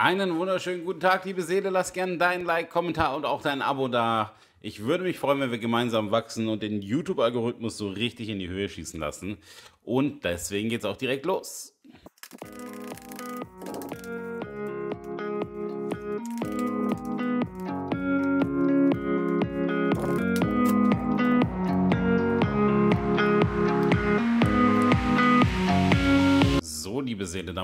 Einen wunderschönen guten Tag, liebe Seele. Lass gerne dein Like, Kommentar und auch dein Abo da. Ich würde mich freuen, wenn wir gemeinsam wachsen und den YouTube-Algorithmus so richtig in die Höhe schießen lassen. Und deswegen geht's auch direkt los.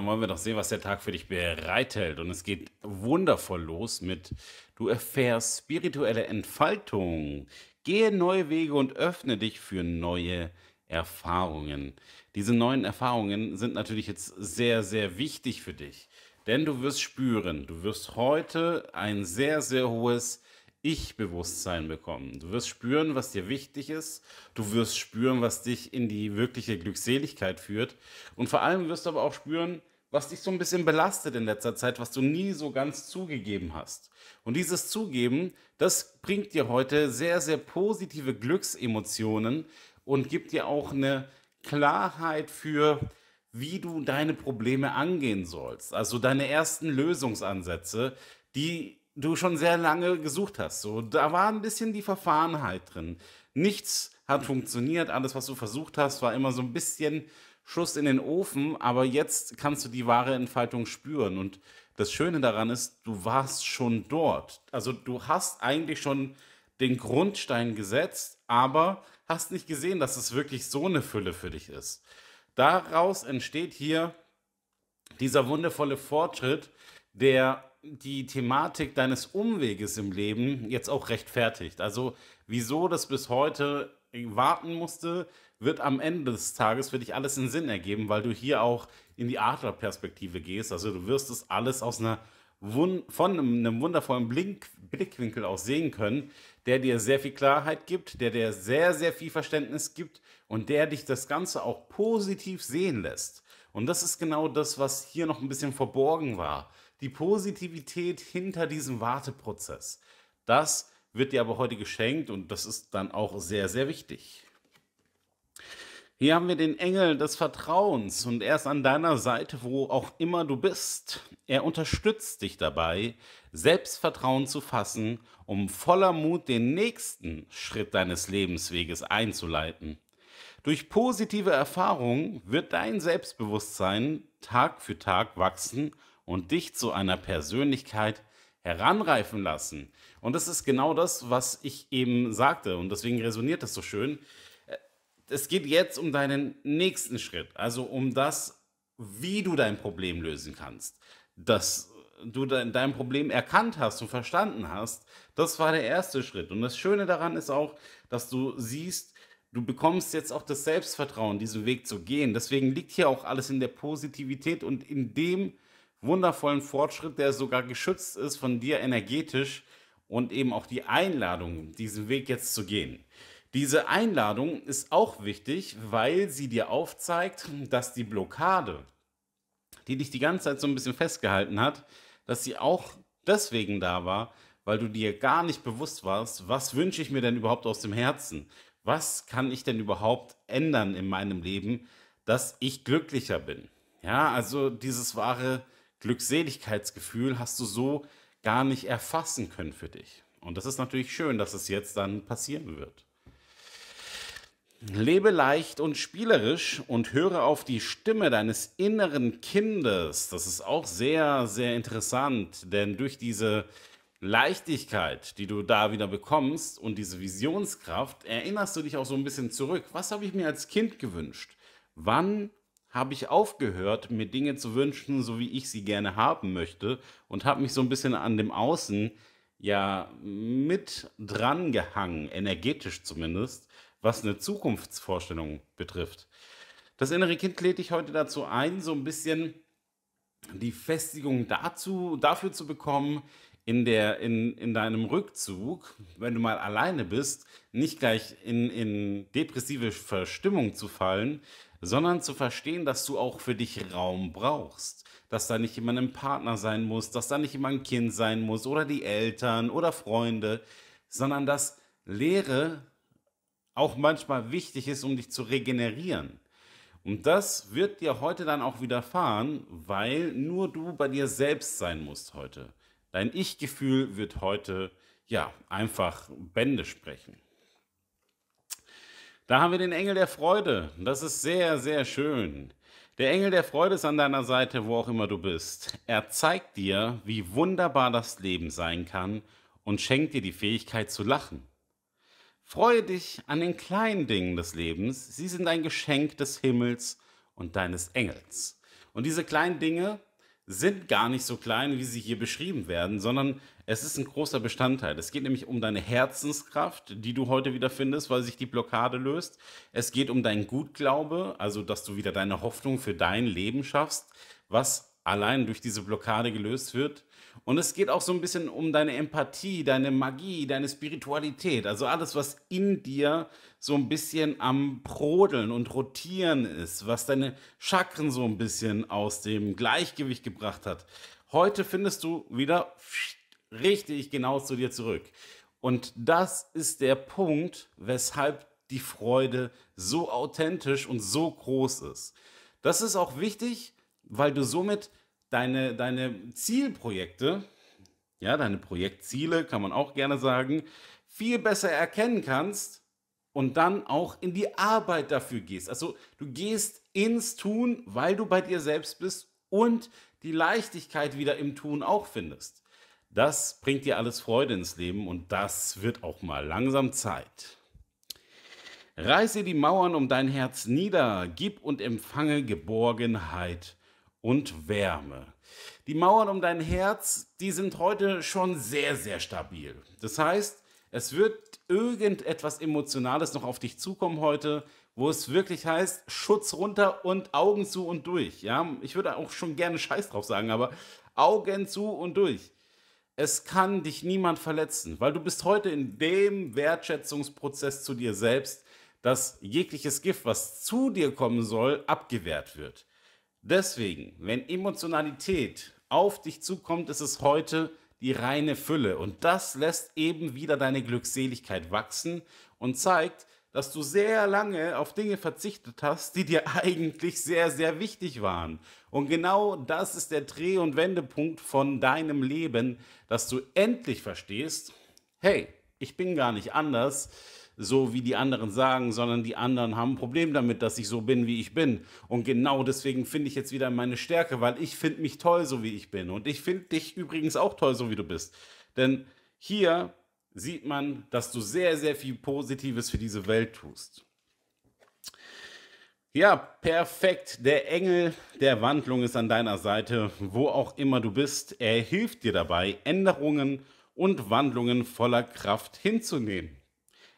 dann wollen wir doch sehen, was der Tag für dich bereithält. Und es geht wundervoll los mit, du erfährst spirituelle Entfaltung. Gehe neue Wege und öffne dich für neue Erfahrungen. Diese neuen Erfahrungen sind natürlich jetzt sehr, sehr wichtig für dich. Denn du wirst spüren, du wirst heute ein sehr, sehr hohes ich-Bewusstsein bekommen. Du wirst spüren, was dir wichtig ist. Du wirst spüren, was dich in die wirkliche Glückseligkeit führt. Und vor allem wirst du aber auch spüren, was dich so ein bisschen belastet in letzter Zeit, was du nie so ganz zugegeben hast. Und dieses Zugeben, das bringt dir heute sehr, sehr positive Glücksemotionen und gibt dir auch eine Klarheit für, wie du deine Probleme angehen sollst. Also deine ersten Lösungsansätze, die du schon sehr lange gesucht hast. So, da war ein bisschen die Verfahrenheit drin. Nichts hat funktioniert. Alles, was du versucht hast, war immer so ein bisschen Schuss in den Ofen, aber jetzt kannst du die wahre Entfaltung spüren. Und das Schöne daran ist, du warst schon dort. Also du hast eigentlich schon den Grundstein gesetzt, aber hast nicht gesehen, dass es wirklich so eine Fülle für dich ist. Daraus entsteht hier dieser wundervolle Fortschritt, der die Thematik deines Umweges im Leben jetzt auch rechtfertigt. Also wieso das bis heute warten musste, wird am Ende des Tages für dich alles in Sinn ergeben, weil du hier auch in die Adlerperspektive gehst. Also du wirst es alles aus einer von einem wundervollen Blink Blickwinkel aus sehen können, der dir sehr viel Klarheit gibt, der dir sehr, sehr viel Verständnis gibt und der dich das Ganze auch positiv sehen lässt. Und das ist genau das, was hier noch ein bisschen verborgen war. Die Positivität hinter diesem Warteprozess. Das ist wird dir aber heute geschenkt und das ist dann auch sehr, sehr wichtig. Hier haben wir den Engel des Vertrauens und er ist an deiner Seite, wo auch immer du bist. Er unterstützt dich dabei, Selbstvertrauen zu fassen, um voller Mut den nächsten Schritt deines Lebensweges einzuleiten. Durch positive Erfahrungen wird dein Selbstbewusstsein Tag für Tag wachsen und dich zu einer Persönlichkeit heranreifen lassen. Und das ist genau das, was ich eben sagte. Und deswegen resoniert das so schön. Äh, es geht jetzt um deinen nächsten Schritt, also um das, wie du dein Problem lösen kannst. Dass du dein Problem erkannt hast und verstanden hast, das war der erste Schritt. Und das Schöne daran ist auch, dass du siehst, du bekommst jetzt auch das Selbstvertrauen, diesen Weg zu gehen. Deswegen liegt hier auch alles in der Positivität und in dem, wundervollen Fortschritt, der sogar geschützt ist von dir energetisch und eben auch die Einladung, diesen Weg jetzt zu gehen. Diese Einladung ist auch wichtig, weil sie dir aufzeigt, dass die Blockade, die dich die ganze Zeit so ein bisschen festgehalten hat, dass sie auch deswegen da war, weil du dir gar nicht bewusst warst, was wünsche ich mir denn überhaupt aus dem Herzen? Was kann ich denn überhaupt ändern in meinem Leben, dass ich glücklicher bin? Ja, also dieses wahre Glückseligkeitsgefühl hast du so gar nicht erfassen können für dich. Und das ist natürlich schön, dass es jetzt dann passieren wird. Lebe leicht und spielerisch und höre auf die Stimme deines inneren Kindes. Das ist auch sehr, sehr interessant, denn durch diese Leichtigkeit, die du da wieder bekommst und diese Visionskraft, erinnerst du dich auch so ein bisschen zurück. Was habe ich mir als Kind gewünscht? Wann habe ich aufgehört, mir Dinge zu wünschen, so wie ich sie gerne haben möchte und habe mich so ein bisschen an dem Außen ja mit dran gehangen, energetisch zumindest, was eine Zukunftsvorstellung betrifft. Das innere Kind lädt dich heute dazu ein, so ein bisschen die Festigung dazu, dafür zu bekommen, in, der, in, in deinem Rückzug, wenn du mal alleine bist, nicht gleich in, in depressive Verstimmung zu fallen, sondern zu verstehen, dass du auch für dich Raum brauchst. Dass da nicht immer ein Partner sein muss, dass da nicht immer ein Kind sein muss oder die Eltern oder Freunde, sondern dass Lehre auch manchmal wichtig ist, um dich zu regenerieren. Und das wird dir heute dann auch widerfahren, weil nur du bei dir selbst sein musst heute. Dein Ich-Gefühl wird heute ja einfach Bände sprechen. Da haben wir den Engel der Freude. Das ist sehr, sehr schön. Der Engel der Freude ist an deiner Seite, wo auch immer du bist. Er zeigt dir, wie wunderbar das Leben sein kann und schenkt dir die Fähigkeit zu lachen. Freue dich an den kleinen Dingen des Lebens. Sie sind ein Geschenk des Himmels und deines Engels. Und diese kleinen Dinge sind gar nicht so klein, wie sie hier beschrieben werden, sondern es ist ein großer Bestandteil. Es geht nämlich um deine Herzenskraft, die du heute wieder findest, weil sich die Blockade löst. Es geht um deinen Gutglaube, also dass du wieder deine Hoffnung für dein Leben schaffst, was allein durch diese Blockade gelöst wird. Und es geht auch so ein bisschen um deine Empathie, deine Magie, deine Spiritualität, also alles, was in dir so ein bisschen am Brodeln und Rotieren ist, was deine Chakren so ein bisschen aus dem Gleichgewicht gebracht hat. Heute findest du wieder richtig genau zu dir zurück. Und das ist der Punkt, weshalb die Freude so authentisch und so groß ist. Das ist auch wichtig, weil du somit deine, deine Zielprojekte, ja, deine Projektziele, kann man auch gerne sagen, viel besser erkennen kannst und dann auch in die Arbeit dafür gehst. Also du gehst ins Tun, weil du bei dir selbst bist und die Leichtigkeit wieder im Tun auch findest. Das bringt dir alles Freude ins Leben und das wird auch mal langsam Zeit. Reiße die Mauern um dein Herz nieder, gib und empfange Geborgenheit und Wärme. Die Mauern um dein Herz, die sind heute schon sehr, sehr stabil. Das heißt, es wird irgendetwas Emotionales noch auf dich zukommen heute, wo es wirklich heißt, Schutz runter und Augen zu und durch. Ja, ich würde auch schon gerne Scheiß drauf sagen, aber Augen zu und durch. Es kann dich niemand verletzen, weil du bist heute in dem Wertschätzungsprozess zu dir selbst, dass jegliches Gift, was zu dir kommen soll, abgewehrt wird. Deswegen, wenn Emotionalität auf dich zukommt, ist es heute die reine Fülle. Und das lässt eben wieder deine Glückseligkeit wachsen und zeigt, dass du sehr lange auf Dinge verzichtet hast, die dir eigentlich sehr, sehr wichtig waren. Und genau das ist der Dreh- und Wendepunkt von deinem Leben, dass du endlich verstehst, hey, ich bin gar nicht anders, so wie die anderen sagen, sondern die anderen haben ein Problem damit, dass ich so bin, wie ich bin. Und genau deswegen finde ich jetzt wieder meine Stärke, weil ich finde mich toll, so wie ich bin. Und ich finde dich übrigens auch toll, so wie du bist. Denn hier sieht man, dass du sehr, sehr viel Positives für diese Welt tust. Ja, perfekt. Der Engel der Wandlung ist an deiner Seite, wo auch immer du bist. Er hilft dir dabei, Änderungen und Wandlungen voller Kraft hinzunehmen.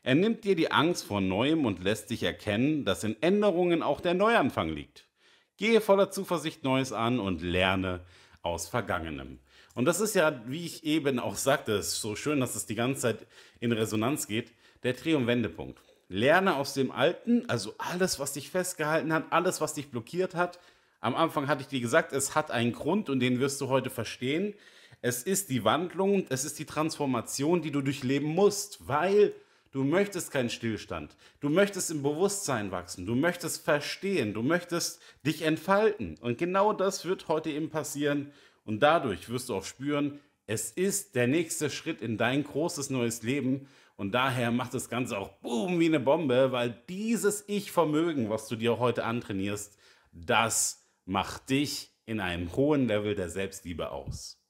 Er nimmt dir die Angst vor Neuem und lässt dich erkennen, dass in Änderungen auch der Neuanfang liegt. Gehe voller Zuversicht Neues an und lerne aus Vergangenem. Und das ist ja, wie ich eben auch sagte, ist so schön, dass es die ganze Zeit in Resonanz geht, der Dreh- und Wendepunkt. Lerne aus dem Alten, also alles, was dich festgehalten hat, alles, was dich blockiert hat. Am Anfang hatte ich dir gesagt, es hat einen Grund und den wirst du heute verstehen. Es ist die Wandlung, es ist die Transformation, die du durchleben musst, weil du möchtest keinen Stillstand. Du möchtest im Bewusstsein wachsen, du möchtest verstehen, du möchtest dich entfalten. Und genau das wird heute eben passieren. Und dadurch wirst du auch spüren, es ist der nächste Schritt in dein großes neues Leben. Und daher macht das Ganze auch boom wie eine Bombe, weil dieses Ich-Vermögen, was du dir heute antrainierst, das macht dich in einem hohen Level der Selbstliebe aus.